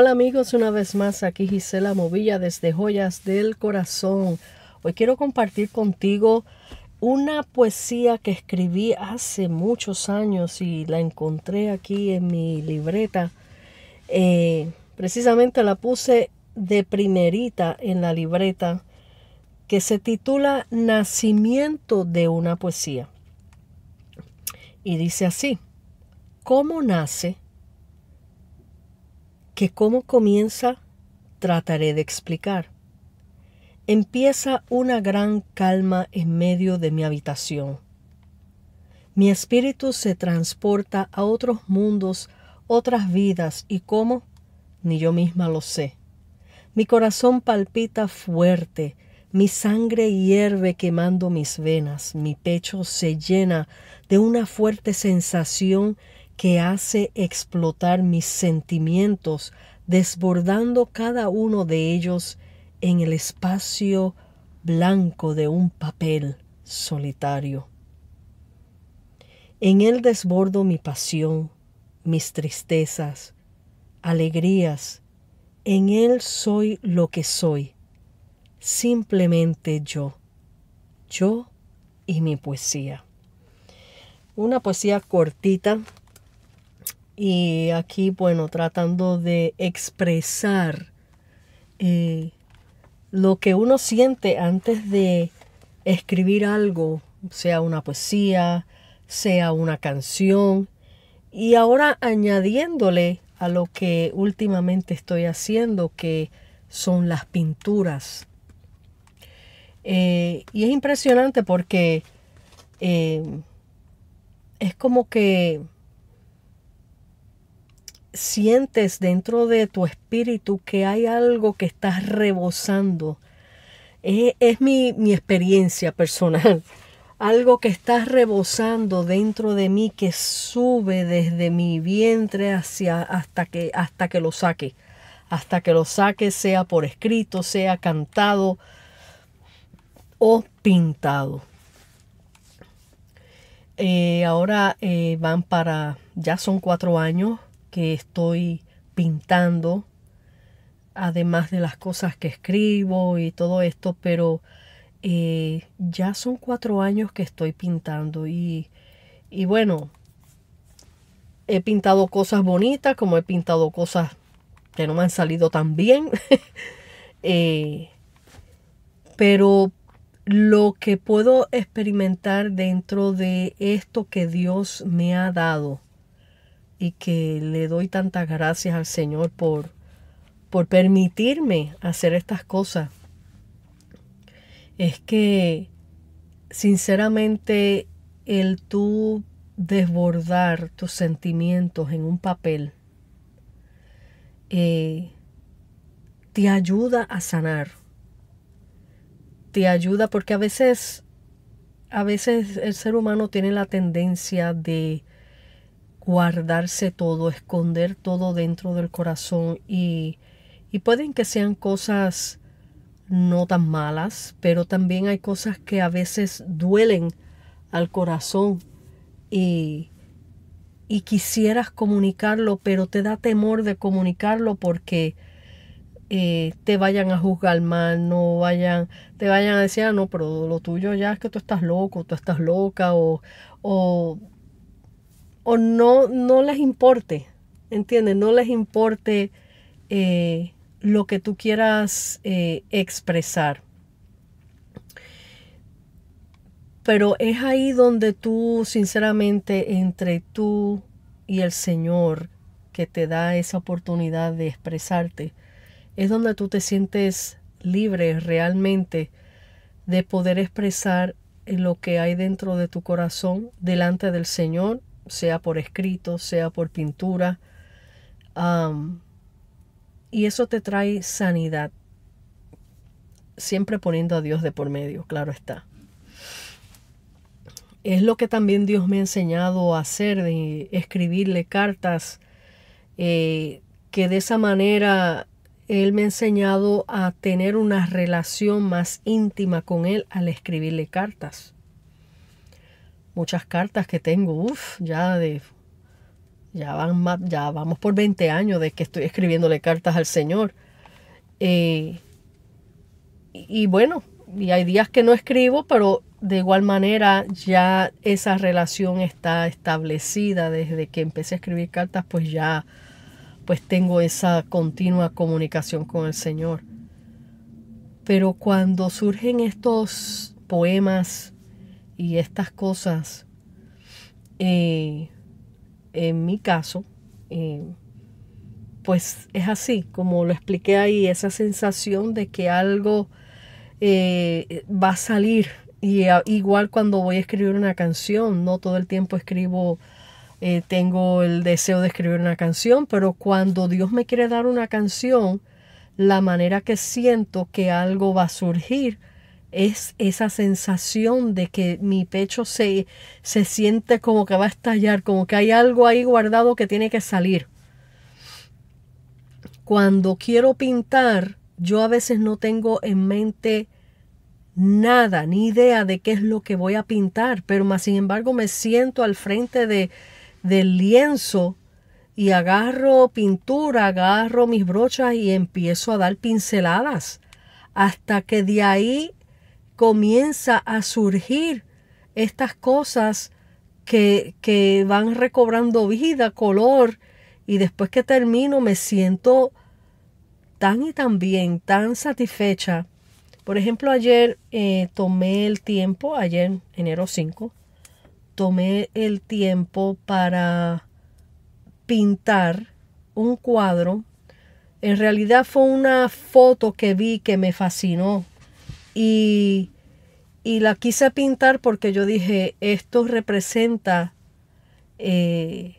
Hola amigos, una vez más aquí Gisela Movilla desde Joyas del Corazón. Hoy quiero compartir contigo una poesía que escribí hace muchos años y la encontré aquí en mi libreta. Eh, precisamente la puse de primerita en la libreta que se titula Nacimiento de una poesía. Y dice así, ¿cómo nace? que cómo comienza trataré de explicar. Empieza una gran calma en medio de mi habitación. Mi espíritu se transporta a otros mundos, otras vidas y cómo, ni yo misma lo sé. Mi corazón palpita fuerte, mi sangre hierve quemando mis venas, mi pecho se llena de una fuerte sensación que hace explotar mis sentimientos, desbordando cada uno de ellos en el espacio blanco de un papel solitario. En él desbordo mi pasión, mis tristezas, alegrías. En él soy lo que soy, simplemente yo, yo y mi poesía. Una poesía cortita y aquí, bueno, tratando de expresar eh, lo que uno siente antes de escribir algo, sea una poesía, sea una canción. Y ahora añadiéndole a lo que últimamente estoy haciendo, que son las pinturas. Eh, y es impresionante porque eh, es como que sientes dentro de tu espíritu que hay algo que estás rebosando. Es, eh, es mi, mi experiencia personal. Algo que estás rebosando dentro de mí que sube desde mi vientre hacia, hasta, que, hasta que lo saque. Hasta que lo saque, sea por escrito, sea cantado o pintado. Eh, ahora eh, van para, ya son cuatro años que estoy pintando, además de las cosas que escribo y todo esto, pero eh, ya son cuatro años que estoy pintando y, y bueno, he pintado cosas bonitas como he pintado cosas que no me han salido tan bien. Eh, pero lo que puedo experimentar dentro de esto que Dios me ha dado y que le doy tantas gracias al Señor por, por permitirme hacer estas cosas es que sinceramente el tú desbordar tus sentimientos en un papel eh, te ayuda a sanar te ayuda porque a veces a veces el ser humano tiene la tendencia de guardarse todo, esconder todo dentro del corazón y, y pueden que sean cosas no tan malas, pero también hay cosas que a veces duelen al corazón y, y quisieras comunicarlo, pero te da temor de comunicarlo porque eh, te vayan a juzgar mal, no vayan, te vayan a decir, ah, no, pero lo tuyo ya es que tú estás loco, tú estás loca, o o no, no les importe, ¿entiendes? No les importe eh, lo que tú quieras eh, expresar. Pero es ahí donde tú, sinceramente, entre tú y el Señor que te da esa oportunidad de expresarte, es donde tú te sientes libre realmente de poder expresar lo que hay dentro de tu corazón delante del Señor sea por escrito, sea por pintura. y eso te trae sanidad, siempre poniendo a Dios de por medio, claro está. Es lo que también Dios me ha enseñado a hacer, de escribirle cartas, eh, que de esa manera Él me ha enseñado a tener una relación más íntima con Él al escribirle cartas muchas cartas que tengo, uff, ya de ya van ya vamos por 20 años de que estoy escribiéndole cartas al Señor. Eh, y, bueno, y hay días que no escribo, pero de igual manera ya esa relación está establecida desde que empecé a escribir cartas, pues ya pues tengo esa continua comunicación con el Señor. Pero cuando surgen estos poemas y estas cosas, eh, en mi caso, eh, pues es así, como lo expliqué ahí, esa sensación de que algo eh, va a salir. Y igual cuando voy a escribir una canción, no todo el tiempo escribo, tengo el deseo de escribir una canción, pero cuando Dios me quiere dar una canción, la manera que siento que algo va a surgir, es esa sensación de que mi pecho se, se siente como que va a estallar, como que hay algo ahí guardado que tiene que salir. Cuando quiero pintar, yo a veces no tengo en mente nada, ni idea de qué es lo que voy a pintar, pero más sin embargo me siento al frente de, del lienzo y agarro pintura, agarro mis brochas y empiezo a dar pinceladas hasta que de ahí comienza a surgir estas cosas que, que van recobrando vida, color, y después que termino me siento tan y tan bien, tan satisfecha. Por ejemplo, ayer eh, tomé el tiempo, ayer, enero 5, tomé el tiempo para pintar un cuadro. En realidad fue una foto que vi que me fascinó, y, y la quise pintar porque yo dije, esto representa eh,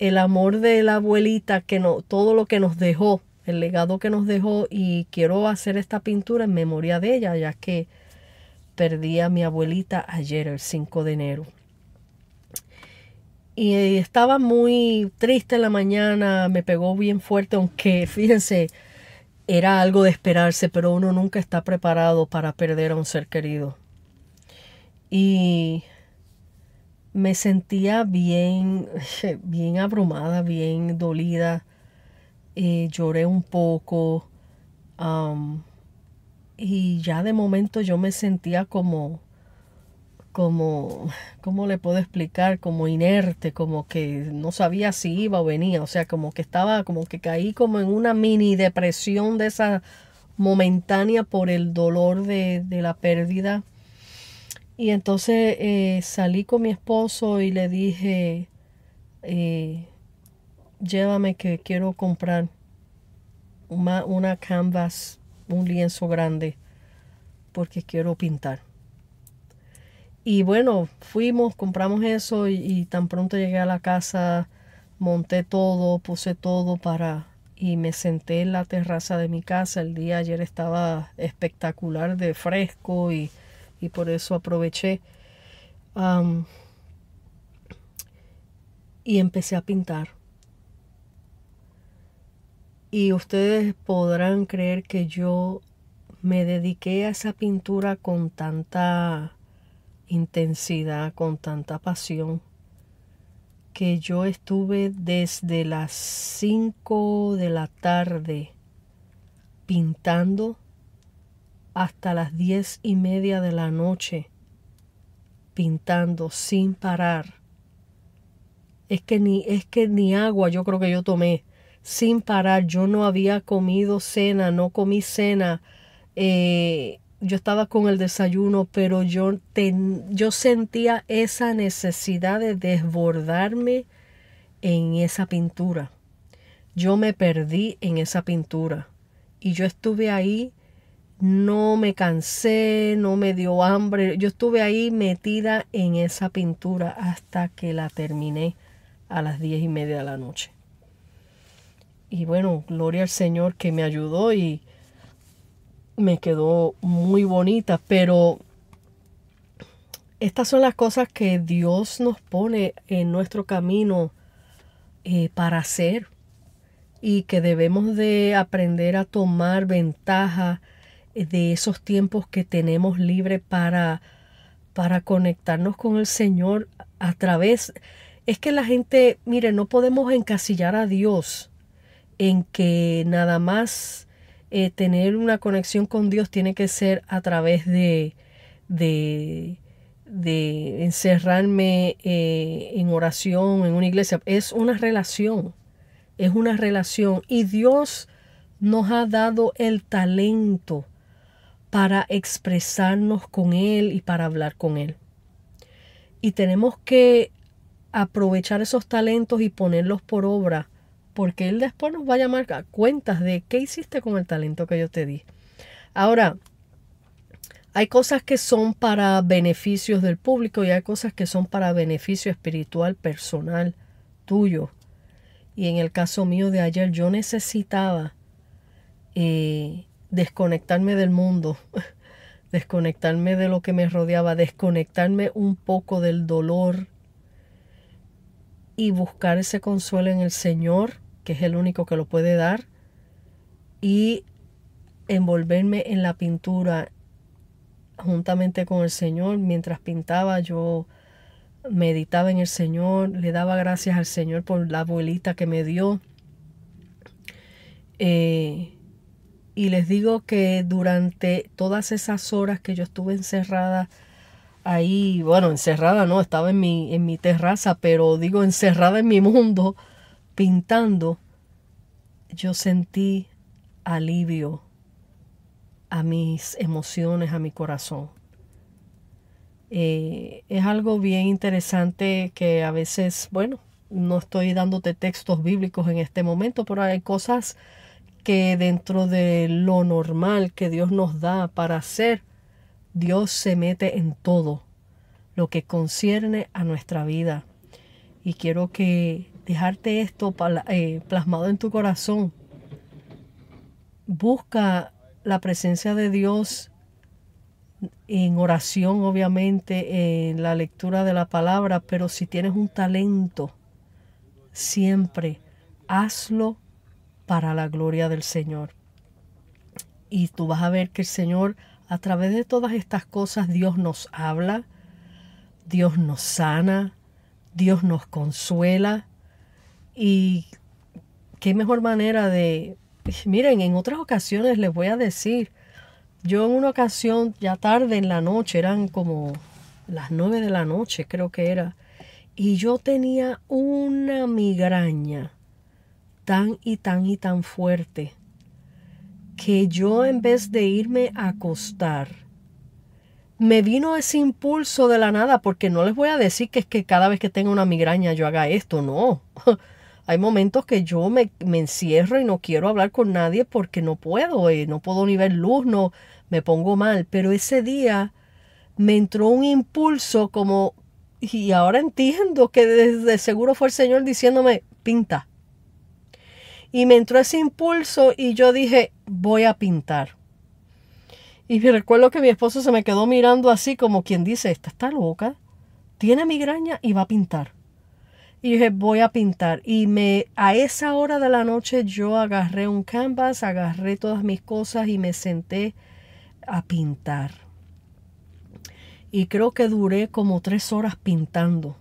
el amor de la abuelita, que no, todo lo que nos dejó, el legado que nos dejó, y quiero hacer esta pintura en memoria de ella, ya que perdí a mi abuelita ayer, el 5 de enero. Y estaba muy triste en la mañana, me pegó bien fuerte, aunque fíjense, era algo de esperarse, pero uno nunca está preparado para perder a un ser querido. Y me sentía bien, bien abrumada, bien dolida. Eh, lloré un poco. y ya de momento yo me sentía como como, ¿cómo le puedo explicar? Como inerte, como que no sabía si iba o venía, o sea, como que estaba, como que caí como en una mini depresión de esa momentánea por el dolor de, la pérdida. Y entonces eh, salí con mi esposo y le dije, eh, llévame que quiero comprar una, una canvas, un lienzo grande, porque quiero pintar. Y bueno, fuimos, compramos eso y, tan pronto llegué a la casa, monté todo, puse todo para... Y me senté en la terraza de mi casa. El día ayer estaba espectacular de fresco y, por eso aproveché. y empecé a pintar. Y ustedes podrán creer que yo me dediqué a esa pintura con tanta intensidad, con tanta pasión, que yo estuve desde las 5 de la tarde pintando hasta las diez y media de la noche, pintando sin parar. Es que ni, es que ni agua yo creo que yo tomé, sin parar. Yo no había comido cena, no comí cena. Eh, yo estaba con el desayuno, pero yo, yo sentía esa necesidad de desbordarme en esa pintura. Yo me perdí en esa pintura y yo estuve ahí, no me cansé, no me dio hambre, yo estuve ahí metida en esa pintura hasta que la terminé a las diez y media de la noche. Y bueno, gloria al Señor que me ayudó y me quedó muy bonita, pero estas son las cosas que Dios nos pone en nuestro camino eh, para hacer y que debemos de aprender a tomar ventaja eh, de esos tiempos que tenemos libre para, para conectarnos con el Señor a través. Es que la gente, mire, no podemos encasillar a Dios en que nada más eh, tener una conexión con Dios tiene que ser a través de, de, encerrarme eh, en oración, en una iglesia. Es una relación, es una relación. Y Dios nos ha dado el talento para expresarnos con Él y para hablar con Él. Y tenemos que aprovechar esos talentos y ponerlos por obra porque él después nos va a llamar a cuentas de qué hiciste con el talento que yo te di. Ahora, hay cosas que son para beneficios del público y hay cosas que son para beneficio espiritual personal tuyo. Y en el caso mío de ayer yo necesitaba eh, desconectarme del mundo, desconectarme de lo que me rodeaba, desconectarme un poco del dolor y buscar ese consuelo en el Señor que es el único que lo puede dar, y envolverme en la pintura juntamente con el Señor. Mientras pintaba yo meditaba en el Señor, le daba gracias al Señor por la abuelita que me dio. Eh, y les digo que durante todas esas horas que yo estuve encerrada ahí, bueno, encerrada no, estaba en mi, en mi terraza, pero digo encerrada en mi mundo, pintando, yo sentí alivio a mis emociones, a mi corazón. Eh, es algo bien interesante que a veces, bueno, no estoy dándote textos bíblicos en este momento, pero hay cosas que dentro de lo normal que Dios nos da para hacer, Dios se mete en todo lo que concierne a nuestra vida. Y quiero que dejarte esto eh, plasmado en tu corazón. Busca la presencia de Dios en oración, obviamente, en la lectura de la palabra, pero si tienes un talento, siempre hazlo para la gloria del Señor. Y tú vas a ver que el Señor, a través de todas estas cosas, Dios nos habla, Dios nos sana, Dios nos consuela, y qué mejor manera de... Miren, en otras ocasiones les voy a decir, yo en una ocasión, ya tarde en la noche, eran como las nueve de la noche creo que era, y yo tenía una migraña tan y tan y tan fuerte que yo en vez de irme a acostar, me vino ese impulso de la nada, porque no les voy a decir que es que cada vez que tenga una migraña yo haga esto, no. Hay momentos que yo me, encierro y no quiero hablar con nadie porque no puedo, y eh, no puedo ni ver luz, no, me pongo mal. Pero ese día me entró un impulso como, y ahora entiendo que desde seguro fue el Señor diciéndome, pinta. Y me entró ese impulso y yo dije, voy a pintar. Y me recuerdo que mi esposo se me quedó mirando así como quien dice, esta está loca, tiene migraña y va a pintar. Y dije, voy a pintar. Y me, a esa hora de la noche yo agarré un canvas, agarré todas mis cosas y me senté a pintar. Y creo que duré como tres horas pintando.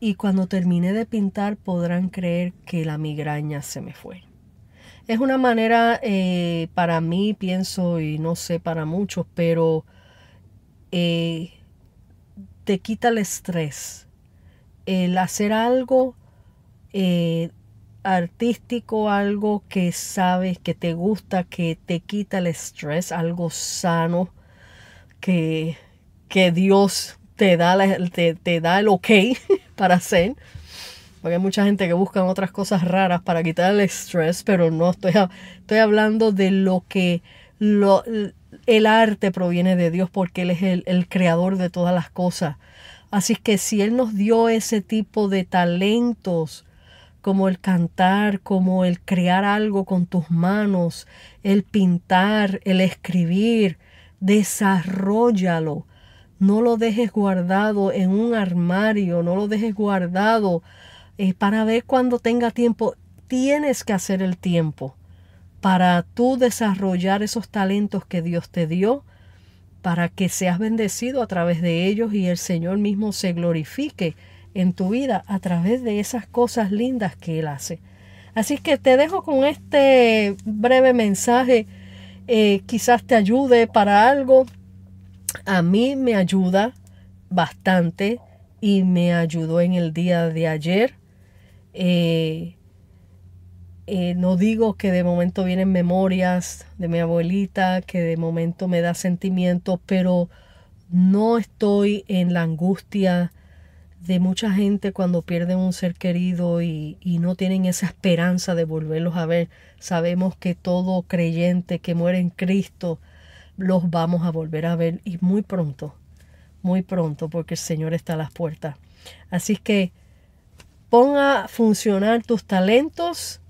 Y cuando terminé de pintar podrán creer que la migraña se me fue. Es una manera eh, para mí, pienso, y no sé para muchos, pero eh, te quita el estrés el hacer algo eh, artístico, algo que sabes, que te gusta, que te quita el estrés, algo sano, que, que Dios te da, te, da el ok para hacer. Porque hay mucha gente que busca otras cosas raras para quitar el estrés, pero no estoy, estoy hablando de lo que lo, el arte proviene de Dios, porque Él es el, el creador de todas las cosas. Así que si Él nos dio ese tipo de talentos, como el cantar, como el crear algo con tus manos, el pintar, el escribir, desarrollalo. No lo dejes guardado en un armario, no lo dejes guardado eh, para ver cuando tenga tiempo. Tienes que hacer el tiempo para tú desarrollar esos talentos que Dios te dio para que seas bendecido a través de ellos y el Señor mismo se glorifique en tu vida a través de esas cosas lindas que Él hace. Así que te dejo con este breve mensaje. Eh, quizás te ayude para algo. A mí me ayuda bastante y me ayudó en el día de ayer. Eh, eh, no digo que de momento vienen memorias de mi abuelita, que de momento me da sentimientos, pero no estoy en la angustia de mucha gente cuando pierden un ser querido y, y, no tienen esa esperanza de volverlos a ver. Sabemos que todo creyente que muere en Cristo los vamos a volver a ver y muy pronto, muy pronto, porque el Señor está a las puertas. Así que ponga a funcionar tus talentos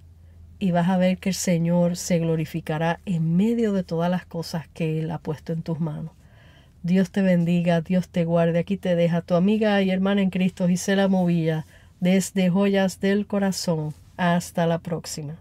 y vas a ver que el Señor se glorificará en medio de todas las cosas que Él ha puesto en tus manos. Dios te bendiga, Dios te guarde. Aquí te deja tu amiga y hermana en Cristo, Gisela Movilla, desde Joyas del Corazón. Hasta la próxima.